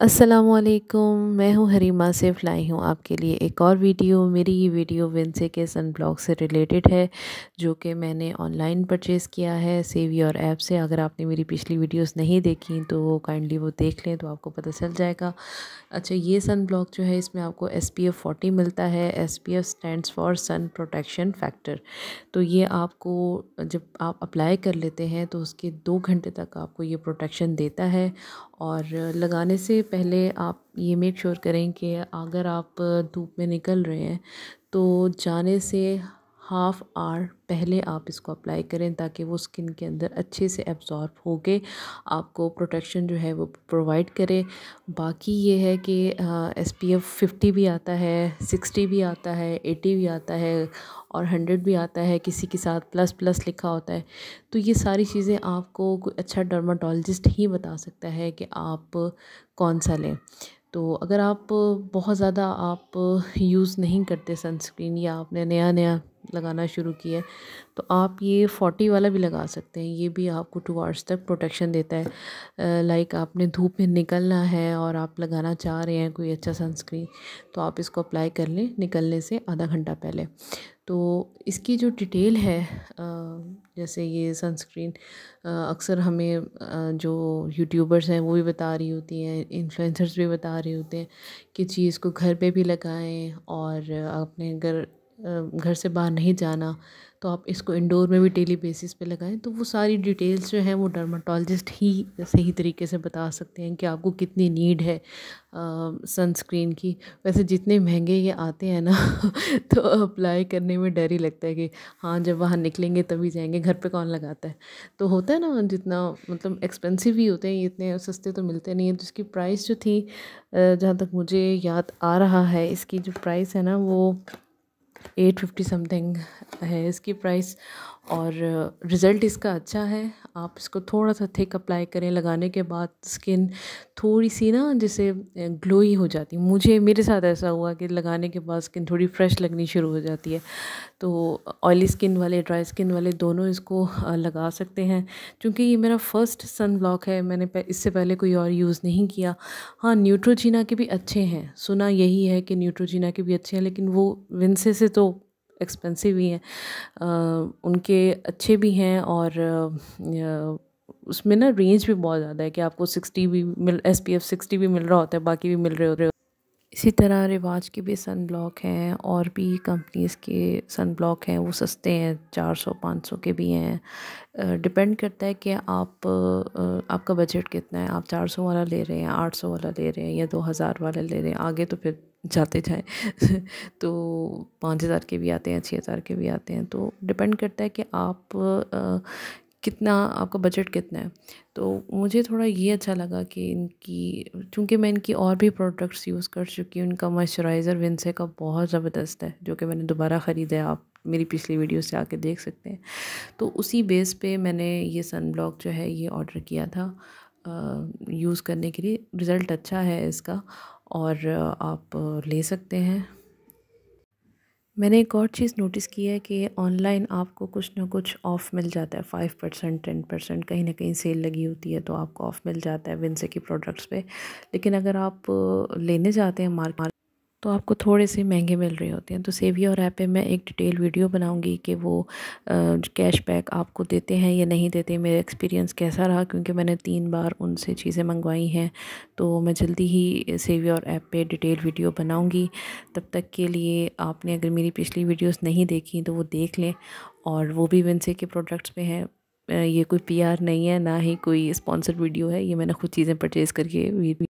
असलकुम मैं हूं हरीमा से फ्लाई हूं आपके लिए एक और वीडियो मेरी ये वीडियो विंसे के सन ब्लॉग से रिलेटेड है जो कि मैंने ऑनलाइन परचेज़ किया है सेवी और ऐप से अगर आपने मेरी पिछली वीडियोस नहीं देखी तो काइंडली वो देख लें तो आपको पता चल जाएगा अच्छा ये सन ब्लॉक जो है इसमें आपको एस पी एफ़ फोर्टी मिलता है S P F stand for sun protection factor तो ये आपको जब आप अप्लाई कर लेते हैं तो उसके दो घंटे तक आपको ये प्रोटेक्शन देता है और लगाने से पहले आप ये मेक श्योर करें कि अगर आप धूप में निकल रहे हैं तो जाने से हाफ़ आवर पहले आप इसको अप्लाई करें ताकि वो स्किन के अंदर अच्छे से एब्ज़ॉर्ब हो के आपको प्रोटेक्शन जो है वो प्रोवाइड करे बाकी ये है कि एस पी एफ़ फिफ्टी भी आता है सिक्सटी भी आता है एटी भी आता है और हंड्रेड भी आता है किसी के साथ प्लस प्लस लिखा होता है तो ये सारी चीज़ें आपको कोई अच्छा डर्माटोलॉजिस्ट ही बता सकता है कि आप कौन सा लें तो अगर आप बहुत ज़्यादा आप यूज़ नहीं करते सनस्क्रीन या आपने नया नया लगाना शुरू किया है तो आप ये फोर्टी वाला भी लगा सकते हैं ये भी आपको टू आवर्स तक प्रोटेक्शन देता है लाइक आपने धूप में निकलना है और आप लगाना चाह रहे हैं कोई अच्छा सनस्क्रीन तो आप इसको अप्लाई कर लें निकलने से आधा घंटा पहले तो इसकी जो डिटेल है जैसे ये सनस्क्रीन अक्सर हमें जो यूट्यूबर्स हैं वो भी बता रही होती हैं इन्फ्लुएंसर्स भी बता रहे होते हैं कि चीज़ को घर पे भी लगाएं और अपने अगर घर से बाहर नहीं जाना तो आप इसको इंडोर में भी डेली बेसिस पे लगाएं तो वो सारी डिटेल्स जो हैं वो डर्माटोलॉजिस्ट ही सही तरीके से बता सकते हैं कि आपको कितनी नीड है सनस्क्रीन की वैसे जितने महंगे ये आते हैं ना तो अप्लाई करने में डर ही लगता है कि हाँ जब बाहर निकलेंगे तभी जाएंगे घर पे कौन लगाता है तो होता है ना जितना मतलब एक्सपेंसिव ही होते हैं इतने सस्ते तो मिलते नहीं हैं तो इसकी प्राइस जो थी जहाँ तक मुझे याद आ रहा है इसकी जो प्राइस है ना वो एट फिफ्टी समथिंग है इसकी प्राइस और रिज़ल्ट uh, इसका अच्छा है आप इसको थोड़ा सा थिक अप्लाई करें लगाने के बाद स्किन थोड़ी सी ना जैसे ग्लोई हो जाती मुझे मेरे साथ ऐसा हुआ कि लगाने के बाद स्किन थोड़ी फ्रेश लगनी शुरू हो जाती है तो ऑयली स्किन वाले ड्राई स्किन वाले दोनों इसको लगा सकते हैं क्योंकि ये मेरा फर्स्ट सन ब्लॉक है मैंने इससे पहले कोई और यूज़ नहीं किया हाँ न्यूट्रोजीना के भी अच्छे हैं सुना यही है कि न्यूट्रोजीना के भी अच्छे हैं लेकिन वो विंसे से तो एक्सपेंसिव ही हैं उनके अच्छे भी हैं और उसमें ना रेंज भी बहुत ज़्यादा है कि आपको सिक्सटी भी मिल एस पी एफ सिक्सटी भी मिल रहा होता है बाकी भी मिल रहे होते इसी तरह रिवाज के भी सन ब्लॉक हैं और भी कंपनीज़ के सन ब्लॉक हैं वो सस्ते हैं चार सौ पाँच सौ के भी हैं डिपेंड करता है कि आप आपका बजट कितना है आप चार सौ वाला ले रहे हैं आठ सौ वाला ले रहे हैं या दो हज़ार वाला ले रहे हैं आगे तो फिर जाते जाए तो पाँच हज़ार के भी आते हैं छः हज़ार के भी आते हैं तो डिपेंड करता है कि आप आ, कितना आपका बजट कितना है तो मुझे थोड़ा ये अच्छा लगा कि इनकी चूँकि मैं इनकी और भी प्रोडक्ट्स यूज़ कर चुकी हूँ इनका मॉइस्चराइज़र विंसे का बहुत ज़बरदस्त है जो कि मैंने दोबारा ख़रीदा है आप मेरी पिछली वीडियो से आके देख सकते हैं तो उसी बेस पे मैंने ये सन ब्लॉक जो है ये ऑर्डर किया था यूज़ करने के लिए रिज़ल्ट अच्छा है इसका और आप ले सकते हैं मैंने एक और चीज़ नोटिस की है कि ऑनलाइन आपको कुछ ना कुछ ऑफ़ मिल जाता है फ़ाइव परसेंट टेन परसेंट कहीं ना कहीं सेल लगी होती है तो आपको ऑफ़ मिल जाता है विंसे के प्रोडक्ट्स पे लेकिन अगर आप लेने जाते हैं मार्केट तो आपको थोड़े से महंगे मिल रहे होते हैं तो सेवी और ऐप पे मैं एक डिटेल वीडियो बनाऊंगी कि वो कैशबैक आपको देते हैं या नहीं देते मेरा एक्सपीरियंस कैसा रहा क्योंकि मैंने तीन बार उनसे चीज़ें मंगवाई हैं तो मैं जल्दी ही सेवी और ऐप पे डिटेल वीडियो बनाऊंगी तब तक के लिए आपने अगर मेरी पिछली वीडियोज़ नहीं देखी तो वो देख लें और वो भी विनसे के प्रोडक्ट्स पर हैं ये कोई पीआर नहीं है ना ही कोई स्पॉन्सर्ड वीडियो है ये मैंने खुद चीज़ें परचेज़ करके